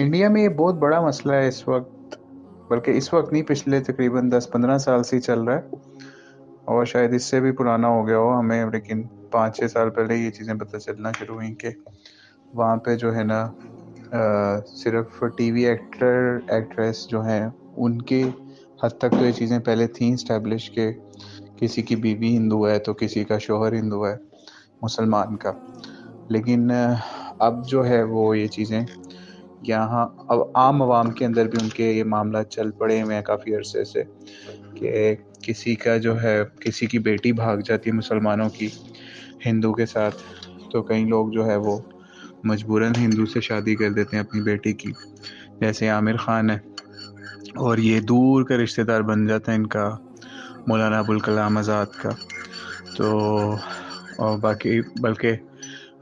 India में ये बहुत बड़ा मसला है इस वक्त बल्कि इस वक्त नहीं पिछले तकरीबन 10-15 साल से चल रहा है और शायद इससे भी पुराना हो गया हो हमें लेकिन पाँच छः साल पहले ये चीज़ें पता चलना शुरू हुई कि वहाँ पे जो है ना आ, सिर्फ टीवी एक्टर एक्ट्रेस जो हैं उनके हद तक तो ये चीज़ें पहले थी इस्टेब्लिश के किसी की बीवी हिंदू है तो किसी का शोहर हिंदू है मुसलमान का लेकिन अब जो है वो ये चीज़ें यहाँ अब आम आवाम के अंदर भी उनके ये मामला चल पड़े हुए हैं काफ़ी अरसे से कि किसी का जो है किसी की बेटी भाग जाती है मुसलमानों की हिंदू के साथ तो कई लोग जो है वो मजबूरन हिंदू से शादी कर देते हैं अपनी बेटी की जैसे आमिर ख़ान है और ये दूर का रिश्तेदार बन जाता है इनका मौलाना अबुल कलाम आज़ाद का तो और बाकी बल्कि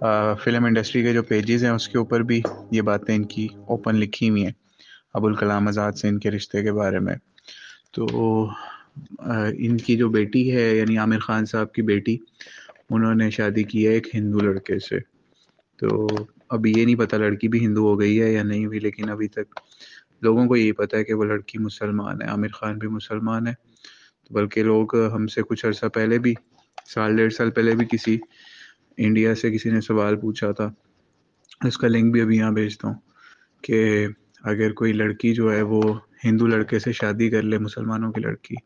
फिल्म इंडस्ट्री के जो पेजेस हैं उसके ऊपर भी ये बातें इनकी ओपन लिखी हुई हैं अबुल कलाम आज़ाद से इनके रिश्ते के बारे में तो आ, इनकी जो बेटी है यानी आमिर खान साहब की बेटी उन्होंने शादी की है एक हिंदू लड़के से तो अभी ये नहीं पता लड़की भी हिंदू हो गई है या नहीं भी लेकिन अभी तक लोगों को यही पता है कि वो लड़की मुसलमान है आमिर खान भी मुसलमान है तो बल्कि लोग हमसे कुछ अर्सा पहले भी साल डेढ़ साल पहले भी किसी इंडिया से किसी ने सवाल पूछा था इसका लिंक भी अभी यहाँ भेजता हूँ कि अगर कोई लड़की जो है वो हिंदू लड़के से शादी कर ले मुसलमानों की लड़की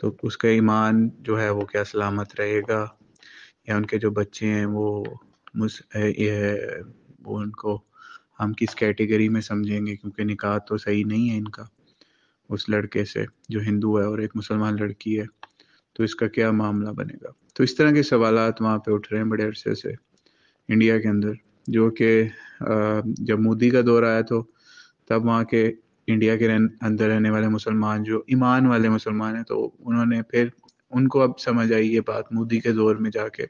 तो उसका ईमान जो है वो क्या सलामत रहेगा या उनके जो बच्चे हैं वो मुस ये वो उनको हम किस कैटेगरी में समझेंगे क्योंकि निकाह तो सही नहीं है इनका उस लड़के से जो हिंदू है और एक मुसलमान लड़की है तो इसका क्या मामला बनेगा तो इस तरह के सवाल वहाँ पे उठ रहे हैं बड़े अरसे से इंडिया के अंदर जो कि जब मोदी का दौर आया तो तब वहाँ के इंडिया के रहन, अंदर रहने वाले मुसलमान जो ईमान वाले मुसलमान हैं तो उन्होंने फिर उनको अब समझ आई ये बात मोदी के दौर में जाके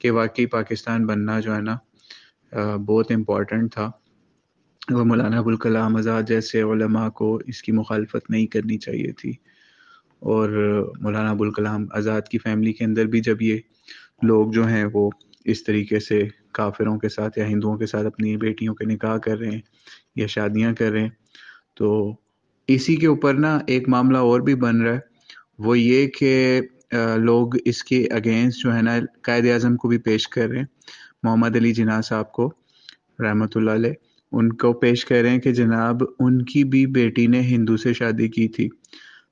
कि वाकई पाकिस्तान बनना जो है ना बहुत इम्पोर्टेंट था वो मौलाना अबुल कलाम आज़ाद जैसे को इसकी मुखालफत नहीं करनी चाहिए थी और मौलाना अबुल कलाम आज़ाद की फैमिली के अंदर भी जब ये लोग जो हैं वो इस तरीके से काफिरों के साथ या हिंदुओं के साथ अपनी बेटियों के निकाह कर रहे हैं या शादियां कर रहे हैं तो इसी के ऊपर ना एक मामला और भी बन रहा है वो ये कि लोग इसके अगेंस्ट जो है ना कायद अजम को भी पेश कर रहे हैं मोहम्मद अली जिना साहब को रहमत उनको पेश कर रहे हैं कि जनाब उनकी भी बेटी ने हिंदू से शादी की थी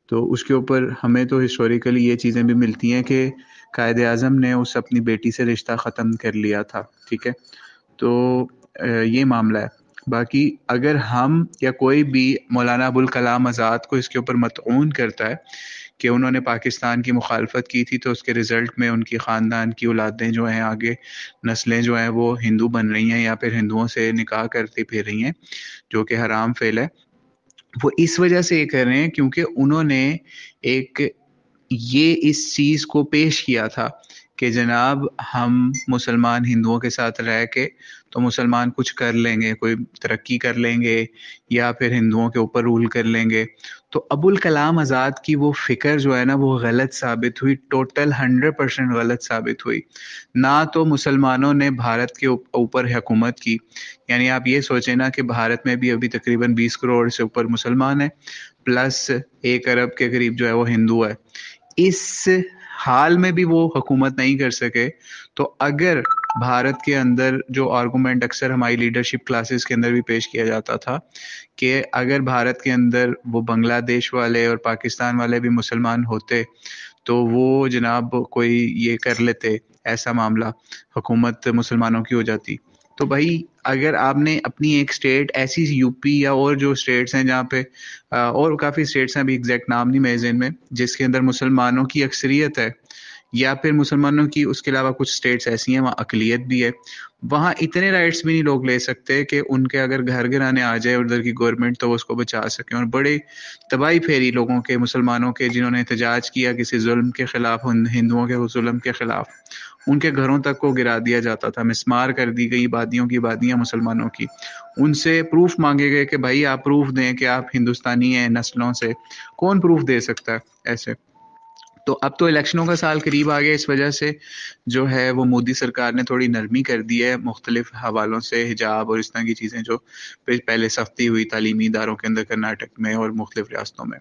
तो उसके ऊपर हमें तो हिस्टोरिकली ये चीज़ें भी मिलती हैं कि कायद अज़म ने उस अपनी बेटी से रिश्ता ख़त्म कर लिया था ठीक है तो ये मामला है बाकी अगर हम या कोई भी मौलाना अबुल कलाम आज़ाद को इसके ऊपर मतून करता है कि उन्होंने पाकिस्तान की मुखालफत की थी तो उसके रिज़ल्ट में उनकी ख़ानदान की औलादें जो हैं आगे नस्लें जो हैं वो हिंदू बन रही हैं या फिर हिंदुओं से निकाह करती फिर रही हैं जो कि हराम फेल है वो इस वजह से ये कर रहे हैं क्योंकि उन्होंने एक ये इस चीज़ को पेश किया था कि जनाब हम मुसलमान हिंदुओं के साथ रह के तो मुसलमान कुछ कर लेंगे कोई तरक्की कर लेंगे या फिर हिंदुओं के ऊपर रूल कर लेंगे तो अबुल कलाम आज़ाद की वो फ़िक्र जो है ना वो गलत साबित हुई टोटल हंड्रेड परसेंट गलत साबित हुई ना तो मुसलमानों ने भारत के ऊपर हुकूमत की यानी आप ये सोचें ना कि भारत में भी अभी तकरीबन बीस करोड़ से ऊपर मुसलमान है प्लस एक अरब के करीब जो है वो हिंदू है इस हाल में भी वो हुकूमत नहीं कर सके तो अगर भारत के अंदर जो आर्गूमेंट अक्सर हमारी लीडरशिप क्लासेस के अंदर भी पेश किया जाता था कि अगर भारत के अंदर वो बांग्लादेश वाले और पाकिस्तान वाले भी मुसलमान होते तो वो जनाब कोई ये कर लेते ऐसा मामला हुकूमत मुसलमानों की हो जाती तो भाई अगर आपने अपनी एक स्टेट ऐसी यूपी या और जो स्टेट्स हैं जहाँ पे और काफ़ी स्टेट्स हैं अभी एग्जैक्ट नाम नहीं मेरे में जिसके अंदर मुसलमानों की अक्सरियत है या फिर मुसलमानों की उसके अलावा कुछ स्टेट्स ऐसी हैं वहाँ अकलीत भी है वहाँ इतने राइट्स भी नहीं लोग ले सकते कि उनके अगर घर घर आने आ जाए उधर की गवर्नमेंट तो वो उसको बचा सके और बड़े तबाही फेरी लोगों के मुसलमानों के जिन्होंने एहतजाज किया किसी जुल्म के ख़िलाफ़ हिंदुओं के जुल्म के ख़िलाफ़ उनके घरों तक को गिरा दिया जाता था मिसमार कर दी गई वादियों की वादियाँ मुसलमानों की उनसे प्रूफ मांगे गए कि भाई आप प्रूफ दें कि आप हिंदुस्तानी हैं नस्लों से कौन प्रूफ दे सकता है ऐसे तो अब तो इलेक्शनों का साल करीब आ गया इस वजह से जो है वो मोदी सरकार ने थोड़ी नरमी कर दी है मुख्तलिफ हवालों से हिजाब और इस तरह की चीज़ें जो पहले सख्ती हुई तालीमी इदारों के अंदर कर्नाटक में और मुख्तलिफ रियासतों में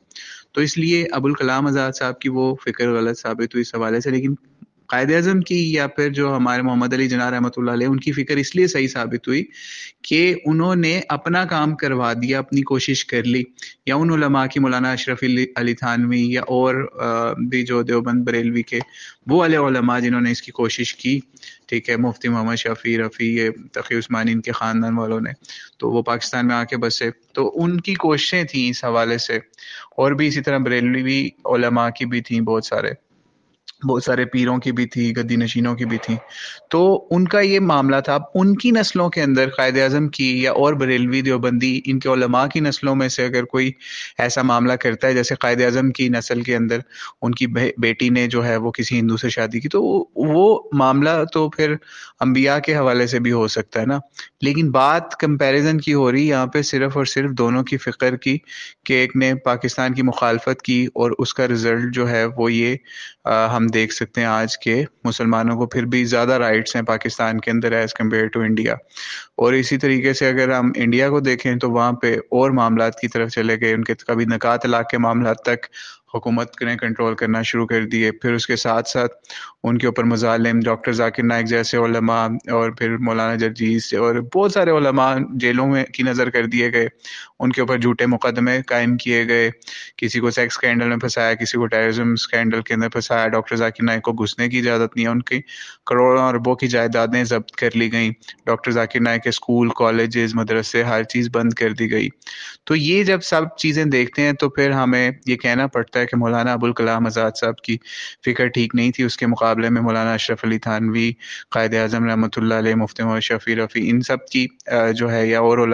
तो इसलिए अबुल कलाम आज़ाद साहब की वो फ़िक्र गलत साबित हुई इस हवाले से लेकिन कायद अजम की या फिर जो हमारे मोहम्मद अली जना रहमत उनकी फ़िक्र इसलिए सही साबित हुई कि उन्होंने अपना काम करवा दिया अपनी कोशिश कर ली या उन उलमा की मौलाना अशरफ अली थानवी या और भी जो देवबंद बरेलवी के वो वाले उलमा जिन्होंने इसकी कोशिश की ठीक है मुफ्ती मोहम्मद शफ़ी रफ़ी ये तकी उस्मानी इनके ख़ानदान वालों ने तो वो पाकिस्तान में आके बसे तो उनकी कोशिशें थी इस हवाले से और भी इसी तरह बरेलवी की भी थी बहुत सारे बहुत सारे पीरों की भी थी गद्दी नशीनों की भी थी तो उनका ये मामला था उनकी नस्लों के अंदर कायद अजम की या और बरेलवी देवबंदी इनके उलमा की नस्लों में से अगर कोई ऐसा मामला करता है जैसे कायद अजम की नस्ल के अंदर उनकी बे, बेटी ने जो है वो किसी हिंदू से शादी की तो वो मामला तो फिर अम्बिया के हवाले से भी हो सकता है ना लेकिन बात कंपेरिजन की हो रही यहाँ पे सिर्फ और सिर्फ दोनों की फ़िक्र की कि एक ने पाकिस्तान की मुखालफत की और उसका रिज़ल्ट जो है वो ये हम देख सकते हैं आज के मुसलमानों को फिर भी ज़्यादा राइट्स हैं पाकिस्तान के अंदर एज़ कम्पेयर टू इंडिया और इसी तरीके से अगर हम इंडिया को देखें तो वहाँ पे और मामला की तरफ चले गए उनके कभी नकात तलाक के मामला तक हुकूमत ने कंट्रोल करना शुरू कर दिए फिर उसके साथ साथ उनके ऊपर मुजालिम डॉक्टर जाकिर नायक जैसे उलमा और फिर मौलाना जजीज और बहुत सारे उलमा जेलों में की नज़र कर दिए गए उनके ऊपर झूठे मुकदमे कायम किए गए किसी को सेक्स स्कैंडल में फंसाया किसी को टेररिज्म स्कैंडल के अंदर फंसाया डॉक्टर जाकिर नायक को घुसने की इजाज़त नहीं है उनकी करोड़ों अरबों की जायदादें जब्त कर ली गई डॉक्टर जाकिर नायक के स्कूल कॉलेज मदरसे हर चीज़ बंद कर दी गई तो ये जब सब चीज़ें देखते हैं तो फिर हमें ये कहना पड़ता सकता है कि मौलाना अबुल कलाम आज़ाद साहब की फ़िक्र ठीक नहीं थी उसके मुकाबले में मौलाना अशरफ अली थानवी कायद अजम रहमत ला शफ़ी रफ़ी इन सब की जो है या और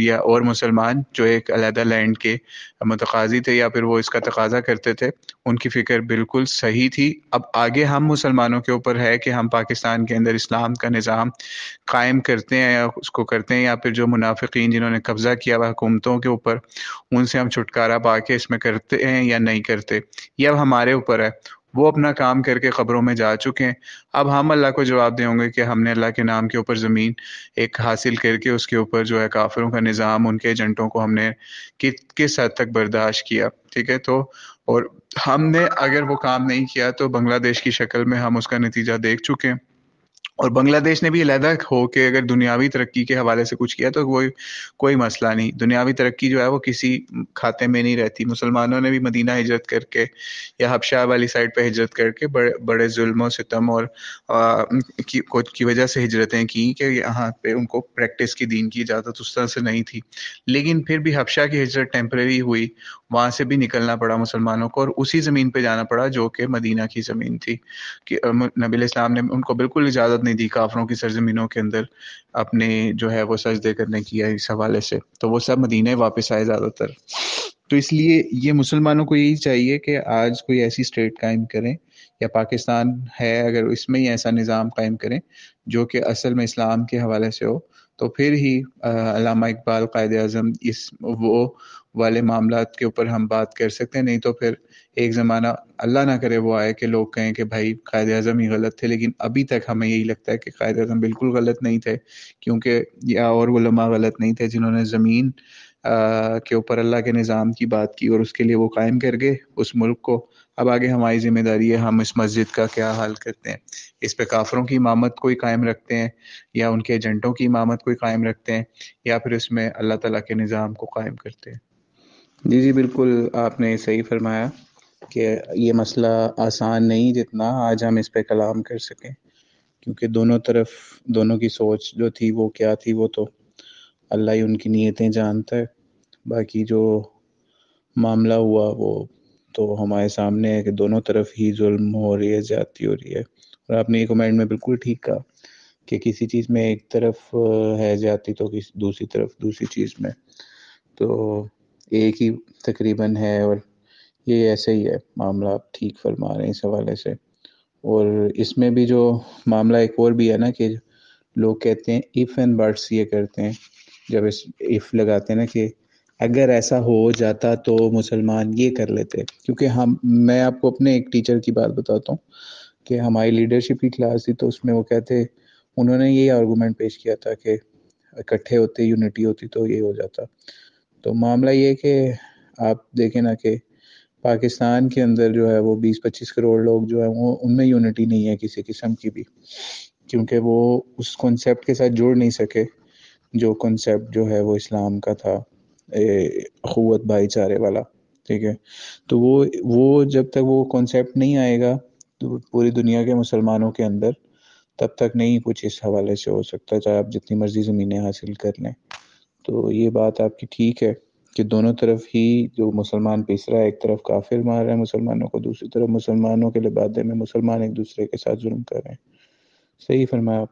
या और मुसलमान जो एक अलहदा लैंड के मतकाजी थे या फिर वो इसका तकाजा करते थे उनकी फ़िक्र बिल्कुल सही थी अब आगे हम मुसलमानों के ऊपर है कि हम पाकिस्तान के अंदर इस्लाम का निज़ाम कायम करते हैं या उसको करते हैं या फिर जो मुनाफिक जिन्होंने कब्ज़ा किया हुआ हुकूमतों के ऊपर उनसे हम छुटकारा पा के इसमें करते हैं या नहीं करते यह अब हमारे ऊपर है वो अपना काम करके ख़बरों में जा चुके हैं अब हम अल्लाह को जवाब देंगे कि हमने अल्लाह के नाम के ऊपर ज़मीन एक हासिल करके उसके ऊपर जो है काफिरों का निज़ाम उनके एजेंटों को हमने कि, किस हद तक बर्दाश्त किया ठीक है तो और हमने अगर वो काम नहीं किया तो बांग्लादेश की शक्ल में हम उसका नतीजा देख चुके हैं और बांग्लादेश ने भी अलहदा हो के अगर दुनियावी तरक्की के हवाले से कुछ किया तो कोई कोई मसला नहीं दुनियावी तरक्की जो है वो किसी खाते में नहीं रहती मुसलमानों ने भी मदीना हिजरत करके या हबशा वाली साइड पर हिजरत करके बड़े बड़े जुल्म सितम और आ, की, की वजह से हिजरतें की कि यहाँ पे उनको प्रैक्टिस की दीन की इजाज़त उस तरह से नहीं थी लेकिन फिर भी हबशा की हिजरत टेम्प्रेरी हुई वहां से भी निकलना पड़ा मुसलमानों को और उसी ज़मीन पे जाना पड़ा जो कि मदीना की ज़मीन थी कि नबी इस्लाम ने उनको बिल्कुल इजाज़त नहीं दी काफ़रों की सरजमीनों के अंदर अपने जो है वो सजदे करने की इस हवाले से तो वो सब मदीना वापस आए ज़्यादातर तो इसलिए ये मुसलमानों को यही चाहिए कि आज कोई ऐसी स्टेट कायम करें या पाकिस्तान है अगर इसमें ही ऐसा निज़ाम कायम करें जो कि असल में इस्लाम के हवाले से हो तो फिर ही अलामा इकबाल कायद अजम इस वो वाले मामला के ऊपर हम बात कर सकते हैं नहीं तो फिर एक ज़माना अल्लाह ना करे वो आए कि लोग कहें कि भाई कायद अजम ही गलत थे लेकिन अभी तक हमें यही लगता है कि कायद अजम बिल्कुल गलत नहीं थे क्योंकि या और वलमा गलत नहीं थे जिन्होंने ज़मीन के ऊपर अल्लाह के निज़ाम की बात की और उसके लिए वो कायम कर गए उस मुल्क को अब आगे हमारी ज़िम्मेदारी है हम इस मस्जिद का क्या हाल करते हैं इस पे काफरों की इमामत कोई कायम रखते हैं या उनके एजेंटों की इमामत कोई कायम रखते हैं या फिर इसमें अल्लाह ताला के निज़ाम को कायम करते हैं जी जी बिल्कुल आपने सही फरमाया कि ये मसला आसान नहीं जितना आज हम इस पे कलाम कर सकें क्योंकि दोनों तरफ दोनों की सोच जो थी वो क्या थी वो तो अल्लाह ही उनकी नीयतें जानता है बाकी जो मामला हुआ वो तो हमारे सामने है कि दोनों तरफ ही जुल्म हो रही है ज़्यादती हो रही है और आपने ये कमेंट में बिल्कुल ठीक कहा कि किसी चीज़ में एक तरफ है ज़्यादती तो किसी दूसरी तरफ दूसरी चीज़ में तो एक ही तकरीबन है और ये ऐसे ही है मामला आप ठीक फरमा रहे हैं इस हवाले से और इसमें भी जो मामला एक और भी है ना कि लोग कहते हैं इफ़ एंड बर्ड्स ये करते हैं जब इस इफ़ लगाते हैं ना कि अगर ऐसा हो जाता तो मुसलमान ये कर लेते क्योंकि हम मैं आपको अपने एक टीचर की बात बताता हूँ कि हमारी लीडरशिप की क्लास थी तो उसमें वो कहते उन्होंने ये आर्गूमेंट पेश किया था कि इकट्ठे होते यूनिटी होती तो ये हो जाता तो मामला ये कि आप देखें ना कि पाकिस्तान के अंदर जो है वो 20-25 करोड़ लोग जो है वो उनमें यूनिटी नहीं है किसी किस्म की भी क्योंकि वो उस कॉन्सेप्ट के साथ जुड़ नहीं सके जो कॉन्सेप्ट जो है वो इस्लाम का था अखवत भाईचारे वाला ठीक है तो वो वो जब तक वो कॉन्सेप्ट नहीं आएगा तो पूरी दुनिया के मुसलमानों के अंदर तब तक नहीं कुछ इस हवाले से हो सकता चाहे आप जितनी मर्जी ज़मीनें हासिल कर लें तो ये बात आपकी ठीक है कि दोनों तरफ ही जो मुसलमान पिस रहा है एक तरफ काफिर मार रहे हैं मुसलमानों को दूसरी तरफ मुसलमानों के लिबादे में मुसलमान एक दूसरे के साथ जुल्म कर रहे हैं सही फरमाया आप